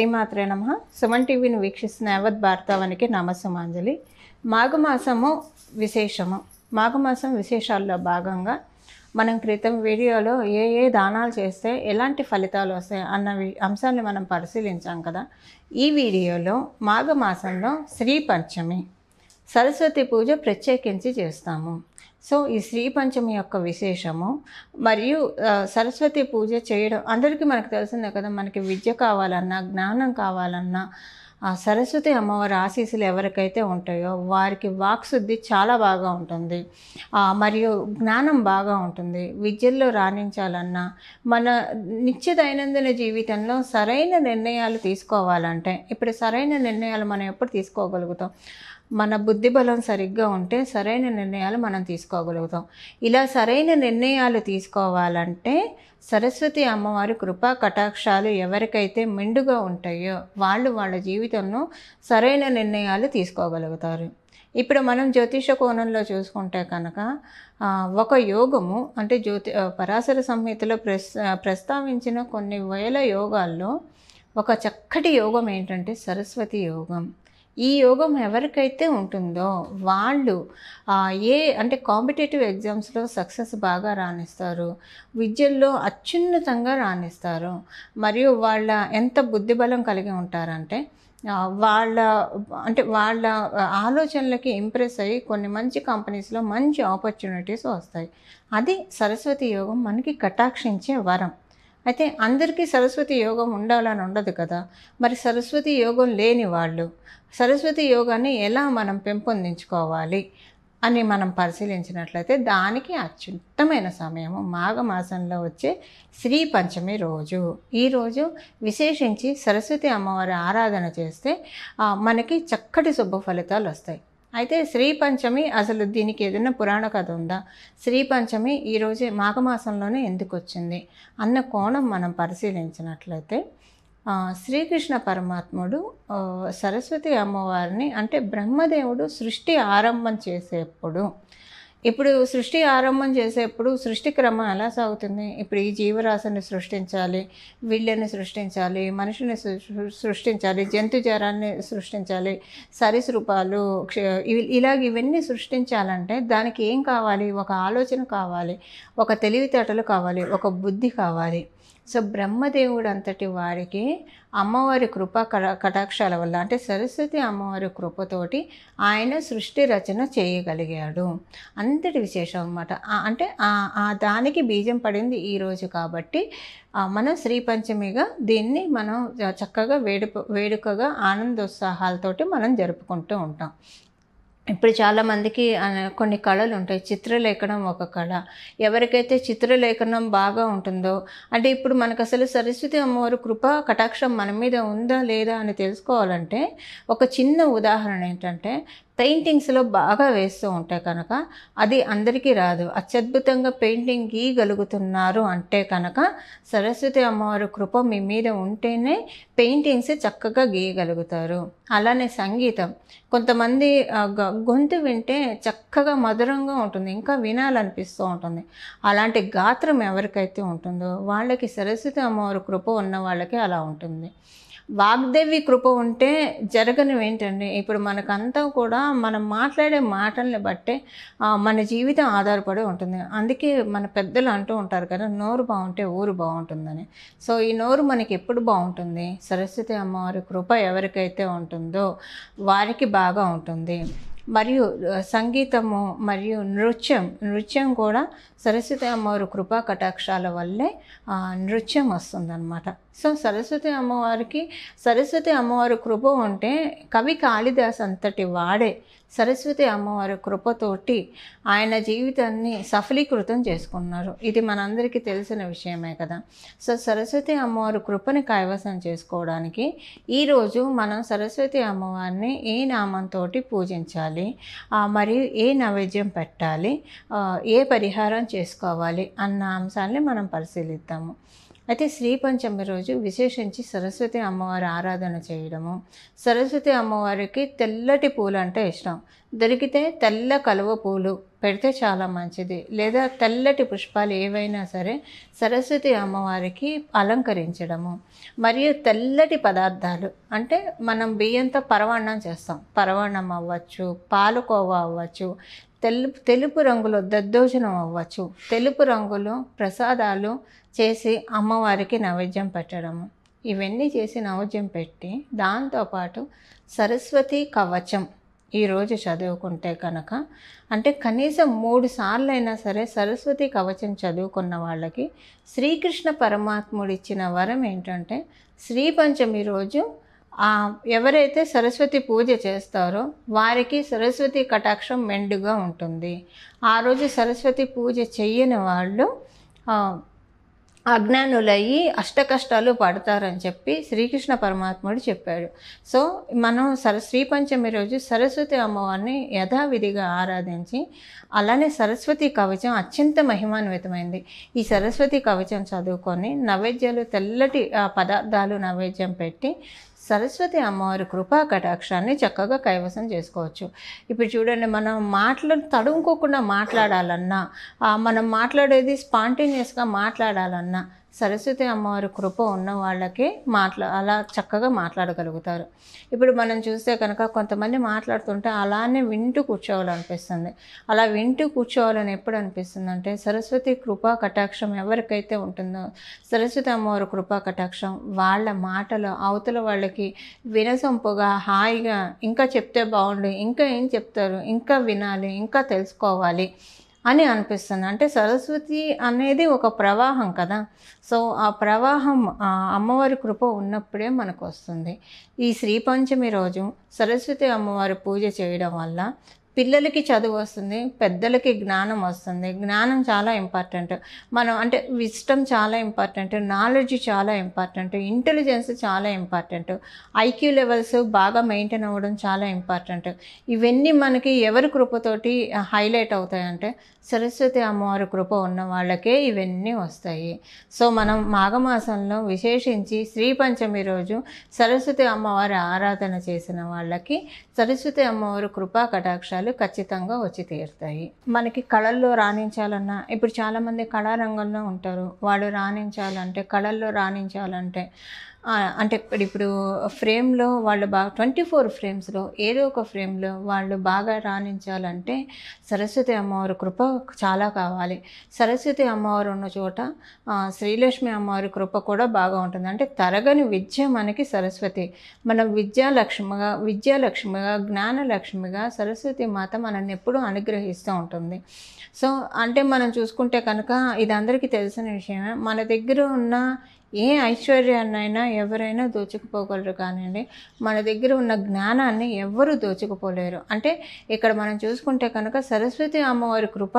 శ్రీమాత్రే నమ సుమన్ టీవీని వీక్షిస్తున్న యావత్ భారతావానికి నమస్సుమాంజలి మాఘమాసము విశేషము మాఘమాసం విశేషాల్లో భాగంగా మనం క్రితం వీడియోలో ఏ ఏ దానాలు చేస్తే ఎలాంటి ఫలితాలు వస్తాయి అన్న అంశాన్ని మనం పరిశీలించాం కదా ఈ వీడియోలో మాఘమాసంలో శ్రీ పంచమి సరస్వతి పూజ ప్రత్యేకించి చేస్తాము సో ఈ శ్రీ పంచమి యొక్క విశేషము మరియు సరస్వతి పూజ చేయడం అందరికీ మనకు తెలిసిందే కదా మనకి విద్య కావాలన్నా జ్ఞానం కావాలన్నా సరస్వతి అమ్మవారి ఆశీస్సులు ఎవరికైతే ఉంటాయో వారికి వాక్శుద్ధి చాలా బాగా ఉంటుంది మరియు జ్ఞానం బాగా ఉంటుంది విద్యల్లో రాణించాలన్నా మన నిత్య దైనందిన జీవితంలో సరైన నిర్ణయాలు తీసుకోవాలంటే ఇప్పుడు సరైన నిర్ణయాలు మనం ఎప్పుడు తీసుకోగలుగుతాం మన బుద్ధి బలం సరిగ్గా ఉంటే సరైన నిర్ణయాలు మనం తీసుకోగలుగుతాం ఇలా సరైన నిర్ణయాలు తీసుకోవాలంటే సరస్వతి అమ్మవారి కృపా కటాక్షాలు ఎవరికైతే మెండుగా ఉంటాయో వాళ్ళు వాళ్ళ జీవితంలో సరైన నిర్ణయాలు తీసుకోగలుగుతారు ఇప్పుడు మనం జ్యోతిష కోణంలో చూసుకుంటే కనుక ఒక యోగము అంటే జ్యోతి పరాశర సంహితలో ప్రస్ ప్రస్తావించిన కొన్ని వేల యోగాల్లో ఒక చక్కటి యోగం ఏంటంటే సరస్వతి యోగం ఈ యోగం ఎవరికైతే ఉంటుందో వాళ్ళు ఏ అంటే కాంపిటేటివ్ ఎగ్జామ్స్లో సక్సెస్ బాగా రాణిస్తారు విద్యల్లో అత్యున్నతంగా రాణిస్తారు మరియు వాళ్ళ ఎంత బుద్ధిబలం కలిగి ఉంటారంటే వాళ్ళ అంటే వాళ్ళ ఆలోచనలకి ఇంప్రెస్ అయ్యి కొన్ని మంచి కంపెనీస్లో మంచి ఆపర్చునిటీస్ వస్తాయి అది సరస్వతి యోగం మనకి కటాక్షించే వరం అయితే అందరికీ సరస్వతి యోగం ఉండాలని ఉండదు కదా మరి సరస్వతి యోగం లేని వాళ్ళు సరస్వతి యోగాన్ని ఎలా మనం పెంపొందించుకోవాలి అని మనం పరిశీలించినట్లయితే దానికి అత్యుత్తమైన సమయము మాఘమాసంలో వచ్చే శ్రీ పంచమి రోజు ఈరోజు విశేషించి సరస్వతి అమ్మవారి ఆరాధన చేస్తే మనకి చక్కటి శుభ ఫలితాలు వస్తాయి అయితే శ్రీ పంచమి అసలు దీనికి ఏదైనా పురాణ కథ ఉందా శ్రీ పంచమి ఈరోజే మాఘమాసంలోనే ఎందుకు వచ్చింది అన్న కోణం మనం పరిశీలించినట్లయితే శ్రీకృష్ణ పరమాత్ముడు సరస్వతి అమ్మవారిని అంటే బ్రహ్మదేవుడు సృష్టి ఆరంభం చేసేప్పుడు ఇప్పుడు సృష్టి ఆరంభం చేసేప్పుడు సృష్టి క్రమం ఎలా సాగుతుంది ఇప్పుడు ఈ జీవరాశిని సృష్టించాలి వీళ్ళని సృష్టించాలి మనిషిని సృష్టించాలి జంతుజారాన్ని సృష్టించాలి సరీసృపాలు ఇలాగ ఇవన్నీ సృష్టించాలంటే దానికి ఏం కావాలి ఒక ఆలోచన కావాలి ఒక తెలివితేటలు కావాలి ఒక బుద్ధి కావాలి సో బ్రహ్మదేవుడు అంతటి వారికి అమ్మవారి కృప కటాక్షాల వల్ల అంటే సరస్వతి అమ్మవారి కృపతోటి ఆయన సృష్టి రచన చేయగలిగాడు అంతటి విశేషం అనమాట అంటే ఆ దానికి బీజం పడింది ఈరోజు కాబట్టి మనం శ్రీ పంచమిగా దీన్ని మనం చక్కగా వేడుక వేడుకగా ఆనందోత్సాహాలతోటి మనం జరుపుకుంటూ ఉంటాం ఇప్పుడు చాలామందికి కొన్ని కళలు ఉంటాయి చిత్రలేఖనం ఒక కళ ఎవరికైతే చిత్రలేఖనం బాగా ఉంటుందో అంటే ఇప్పుడు మనకు అసలు సరస్వతి అమ్మవారు కృప కటాక్షం మన మీద ఉందా లేదా అని తెలుసుకోవాలంటే ఒక చిన్న ఉదాహరణ ఏంటంటే పెయింటింగ్స్లో బాగా వేస్తూ ఉంటే కనుక అది అందరికీ రాదు అత్యద్భుతంగా పెయింటింగ్ గీయగలుగుతున్నారు అంటే కనుక సరస్వతి అమ్మవారి కృప మీ మీద ఉంటేనే పెయింటింగ్స్ చక్కగా గీయగలుగుతారు అలానే సంగీతం కొంతమంది గొంతు వింటే చక్కగా మధురంగా ఉంటుంది ఇంకా వినాలనిపిస్తూ ఉంటుంది అలాంటి గాత్రం ఎవరికైతే ఉంటుందో వాళ్ళకి సరస్వతి అమ్మవారి కృప ఉన్న వాళ్ళకి అలా ఉంటుంది వాగ్దేవి కృప ఉంటే జరగనివి ఏంటండి ఇప్పుడు మనకంతా కూడా మనం మాట్లాడే మాటల్ని బట్టే మన జీవితం ఆధారపడి ఉంటుంది అందుకే మన పెద్దలు అంటూ ఉంటారు కదా నోరు బాగుంటే ఊరు బాగుంటుందని సో ఈ నోరు మనకి ఎప్పుడు బాగుంటుంది సరస్వతి అమ్మవారి కృప ఎవరికైతే ఉంటుందో వారికి బాగా ఉంటుంది మరియు సంగీతము మరియు నృత్యం నృత్యం కూడా సరస్వతి అమ్మవారి కృపా కటాక్షాల వల్లే నృత్యం వస్తుందన్నమాట సో సరస్వతి అమ్మవారికి సరస్వతి అమ్మవారి కృప ఉంటే కవి కాళిదాస్ అంతటి వాడే సరస్వతి అమ్మవారి కృపతోటి ఆయన జీవితాన్ని సఫలీకృతం చేసుకున్నారు ఇది మనందరికీ తెలిసిన విషయమే కదా సో సరస్వతి అమ్మవారి కృపని కైవసం చేసుకోవడానికి ఈరోజు మనం సరస్వతి అమ్మవారిని ఏ నామంతో పూజించాలి మరియు ఏ నైవేద్యం పెట్టాలి ఏ పరిహారం చేసుకోవాలి అన్న అంశాన్ని మనం పరిశీలిద్దాము అయితే శ్రీ పంచమి రోజు విశేషించి సరస్వతి అమ్మవారి ఆరాధన చేయడము సరస్వతి అమ్మవారికి తెల్లటి పూలు అంటే ఇష్టం దొరికితే తెల్ల కలువ పూలు పెడితే చాలా మంచిది లేదా తెల్లటి పుష్పాలు ఏవైనా సరే సరస్వతి అమ్మవారికి అలంకరించడము మరియు తెల్లటి పదార్థాలు అంటే మనం బియ్యంతో పరవాన్నం చేస్తాం పరవాన్నం అవ్వచ్చు పాలకోవా అవ్వచ్చు తెలుపు తెలుపు రంగులో దద్దోజనం అవ్వచ్చు తెలుపు రంగులో ప్రసాదాలు చేసి అమ్మవారికి నైవేద్యం పెట్టడము ఇవన్నీ చేసి నైవేద్యం పెట్టి దాంతోపాటు సరస్వతి కవచం ఈరోజు చదువుకుంటే కనుక అంటే కనీసం మూడు సార్లు అయినా సరే సరస్వతి కవచం చదువుకున్న వాళ్ళకి శ్రీకృష్ణ పరమాత్ముడు ఇచ్చిన వరం ఏంటంటే శ్రీ పంచమి రోజు ఎవరైతే సరస్వతి పూజ చేస్తారో వారికి సరస్వతి కటాక్షం మెండుగా ఉంటుంది ఆ రోజు సరస్వతి పూజ చెయ్యని వాళ్ళు అజ్ఞానులయ్యి అష్టకష్టాలు పడతారని చెప్పి శ్రీకృష్ణ పరమాత్ముడు చెప్పాడు సో మనం సర శ్రీపంచమి రోజు సరస్వతి అమ్మవారిని యథావిధిగా ఆరాధించి అలానే సరస్వతి కవచం అత్యంత మహిమాన్వితమైంది ఈ సరస్వతి కవచం చదువుకొని నైవేద్యాలు తెల్లటి పదార్థాలు నైవేద్యం పెట్టి సరస్వతి అమ్మవారి కృపా కటాక్షాన్ని చక్కగా కైవసం చేసుకోవచ్చు ఇప్పుడు చూడండి మనం మాట్లా తడుముకోకుండా మాట్లాడాలన్నా మనం మాట్లాడేది స్పాంటేనియస్గా మాట్లాడాలన్నా సరస్వతి అమ్మవారి కృప ఉన్న వాళ్ళకి మాట్లా అలా చక్కగా మాట్లాడగలుగుతారు ఇప్పుడు మనం చూస్తే కనుక కొంతమంది మాట్లాడుతుంటే అలానే వింటూ కూర్చోవాలనిపిస్తుంది అలా వింటూ కూర్చోవాలని ఎప్పుడు అనిపిస్తుంది అంటే సరస్వతి కృపా కటాక్షం ఎవరికైతే ఉంటుందో సరస్వతి అమ్మవారి కృపా కటాక్షం వాళ్ళ మాటలు అవతల వాళ్ళకి వినసొంపుగా హాయిగా ఇంకా చెప్తే బాగుండు ఇంకా ఏం చెప్తారు ఇంకా వినాలి ఇంకా తెలుసుకోవాలి అని అనిపిస్తుంది అంటే సరస్వతి అనేది ఒక ప్రవాహం కదా సో ఆ ప్రవాహం అమ్మవారి కృప ఉన్నప్పుడే మనకు వస్తుంది ఈ శ్రీ పంచమి రోజు సరస్వతి అమ్మవారి పూజ చేయడం వల్ల పిల్లలకి చదువు వస్తుంది పెద్దలకి జ్ఞానం వస్తుంది జ్ఞానం చాలా ఇంపార్టెంట్ మనం అంటే విస్టమ్ చాలా ఇంపార్టెంట్ నాలెడ్జ్ చాలా ఇంపార్టెంట్ ఇంటెలిజెన్స్ చాలా ఇంపార్టెంట్ ఐక్యూ లెవెల్స్ బాగా మెయింటైన్ అవ్వడం చాలా ఇంపార్టెంట్ ఇవన్నీ మనకి ఎవరి కృపతోటి హైలైట్ అవుతాయంటే సరస్వతి అమ్మవారి కృప ఉన్న వాళ్ళకే ఇవన్నీ వస్తాయి సో మనం మాఘమాసంలో విశేషించి శ్రీ పంచమి రోజు సరస్వతి అమ్మవారి ఆరాధన చేసిన వాళ్ళకి సరస్వతి అమ్మవారి కృపా కటాక్షాలు సమస్యలు ఖచ్చితంగా వచ్చి తీరుతాయి మనకి కళల్లో రాణించాలన్నా ఇప్పుడు చాలామంది కళారంగంలో ఉంటారు వాళ్ళు రాణించాలంటే కళల్లో రాణించాలంటే అంటే ఇప్పుడు ఇప్పుడు ఫ్రేమ్లో వాళ్ళు బాగా ట్వంటీ ఫోర్ ఫ్రేమ్స్లో ఏదో ఒక ఫ్రేమ్లో వాళ్ళు బాగా రాణించాలంటే సరస్వతి అమ్మవారి కృప చాలా కావాలి సరస్వతి అమ్మవారు ఉన్న చోట శ్రీలక్ష్మి అమ్మవారి కృప కూడా బాగా ఉంటుంది అంటే తరగని విద్య మనకి సరస్వతి మనం విద్యాలక్ష్మిగా విద్యాలక్ష్మిగా జ్ఞానలక్ష్మిగా సరస్వతి మాత మనల్ని ఎప్పుడూ అనుగ్రహిస్తూ ఉంటుంది సో అంటే మనం చూసుకుంటే కనుక ఇది అందరికీ తెలిసిన విషయమే మన దగ్గర ఉన్న ఏ ఐశ్వర్యాన్నైనా ఎవరైనా దోచుకుపోగలరు కానివ్వండి మన దగ్గర ఉన్న జ్ఞానాన్ని ఎవ్వరూ దోచుకుపోలేరు అంటే ఇక్కడ మనం చూసుకుంటే కనుక సరస్వతి అమ్మవారి కృప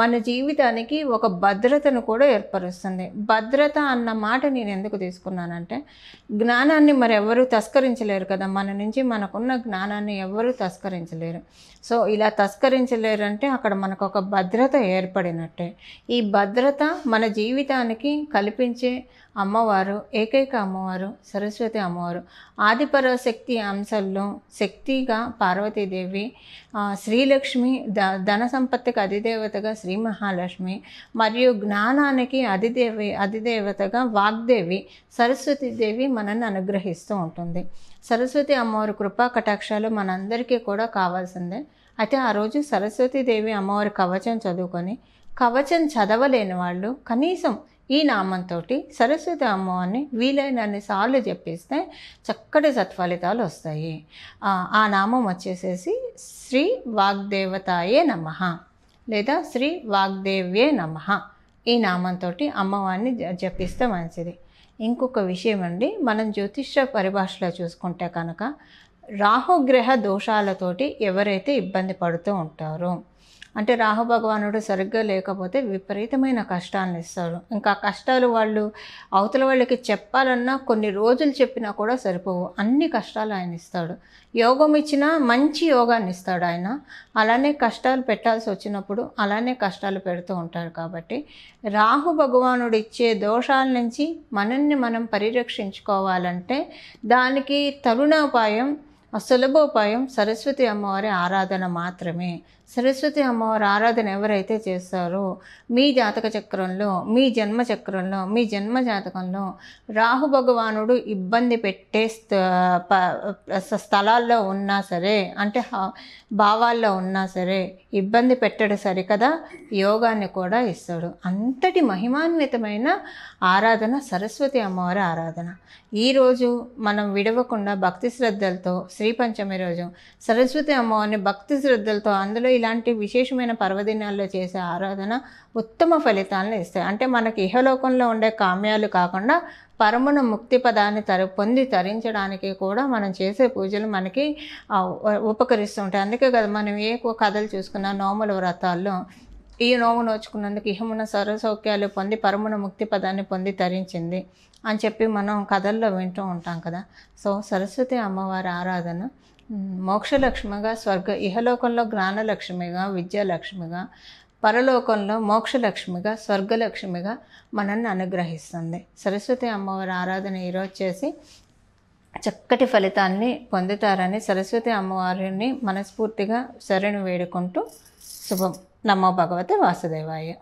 మన జీవితానికి ఒక భద్రతను కూడా ఏర్పరుస్తుంది భద్రత అన్న మాట నేను ఎందుకు తీసుకున్నానంటే జ్ఞానాన్ని మరి ఎవరు తస్కరించలేరు కదా మన నుంచి మనకున్న జ్ఞానాన్ని ఎవరు తస్కరించలేరు సో ఇలా తస్కరించలేరు అంటే అక్కడ మనకు ఒక భద్రత ఏర్పడినట్టే ఈ భద్రత మన జీవితానికి కల్పించే అమ్మవారు ఏకైక అమ్మవారు సరస్వతి అమ్మవారు శక్తి అంశాల్లో శక్తిగా పార్వతీదేవి శ్రీలక్ష్మి ద ధన సంపత్తికి అధిదేవతగా శ్రీ మహాలక్ష్మి మరియు జ్ఞానానికి అధిదేవి అధిదేవతగా వాగ్దేవి సరస్వతీదేవి మనల్ని అనుగ్రహిస్తూ ఉంటుంది సరస్వతి అమ్మవారి కృపా కటాక్షాలు మనందరికీ కూడా కావాల్సిందే అయితే ఆ రోజు సరస్వతీదేవి అమ్మవారి కవచం చదువుకొని కవచం చదవలేని వాళ్ళు కనీసం ఈ నామంతో సరస్వతి అమ్మవారిని వీలైనన్ని సార్లు చెప్పేస్తే చక్కటి సత్ఫలితాలు వస్తాయి ఆ నామం వచ్చేసేసి శ్రీ వాగ్దేవతాయే నమ లేదా శ్రీ వాగ్దేవ్యే నమ ఈ నామంతో అమ్మవారిని జపిస్తే మంచిది ఇంకొక విషయం అండి మనం జ్యోతిష పరిభాషలో చూసుకుంటే కనుక రాహుగ్రహ దోషాలతోటి ఎవరైతే ఇబ్బంది పడుతూ ఉంటారో అంటే రాహు భగవానుడు సరిగ్గా లేకపోతే విపరీతమైన కష్టాలను ఇస్తాడు ఇంకా కష్టాలు వాళ్ళు అవతల వాళ్ళకి చెప్పాలన్నా కొన్ని రోజులు చెప్పినా కూడా సరిపోవు అన్ని కష్టాలు ఆయన ఇస్తాడు యోగం ఇచ్చినా మంచి యోగాన్ని ఇస్తాడు ఆయన అలానే కష్టాలు పెట్టాల్సి వచ్చినప్పుడు అలానే కష్టాలు పెడుతూ ఉంటారు కాబట్టి రాహు భగవానుడు ఇచ్చే దోషాల నుంచి మనల్ని మనం పరిరక్షించుకోవాలంటే దానికి తరుణోపాయం సులభోపాయం సరస్వతి అమ్మవారి ఆరాధన మాత్రమే సరస్వతి అమ్మవారి ఆరాధన ఎవరైతే చేస్తారో మీ జాతక చక్రంలో మీ జన్మ చక్రంలో మీ జన్మ జాతకంలో రాహు భగవానుడు ఇబ్బంది పెట్టే స్థలాల్లో ఉన్నా సరే అంటే భావాల్లో ఉన్నా సరే ఇబ్బంది పెట్టడు సరికదా యోగాన్ని కూడా ఇస్తాడు అంతటి మహిమాన్వితమైన ఆరాధన సరస్వతి అమ్మవారి ఆరాధన ఈరోజు మనం విడవకుండా భక్తి శ్రద్ధలతో శ్రీ పంచమి రోజు సరస్వతి అమ్మవారిని భక్తి శ్రద్ధలతో అందులో ఇలాంటి విశేషమైన పర్వదినాల్లో చేసే ఆరాధన ఉత్తమ ఫలితాలను ఇస్తాయి అంటే మనకి ఇహలోకంలో ఉండే కామ్యాలు కాకుండా పరమను ముక్తి పదాన్ని తర పొంది తరించడానికి కూడా మనం చేసే పూజలు మనకి ఉపకరిస్తుంటాయి అందుకే కదా మనం ఏ కథలు చూసుకున్న నోముల వ్రతాల్లో ఈ నోము నోచుకున్నందుకు ఇహమున సర్వసౌక్యాలు పొంది పరమున ముక్తి పదాన్ని పొంది తరించింది అని చెప్పి మనం కథల్లో వింటూ ఉంటాం కదా సో సరస్వతి అమ్మవారి ఆరాధన మోక్షలక్ష్మిగా స్వర్గ ఇహలోకంలో జ్ఞానలక్ష్మిగా విద్యాలక్ష్మిగా పరలోకంలో మోక్షలక్ష్మిగా స్వర్గలక్ష్మిగా మనల్ని అనుగ్రహిస్తుంది సరస్వతి అమ్మవారి ఆరాధన ఈరోజు చేసి చక్కటి ఫలితాన్ని పొందుతారని సరస్వతి అమ్మవారిని మనస్ఫూర్తిగా శరణి వేడుకుంటూ శుభం నమో భగవతి వాసుదేవాయ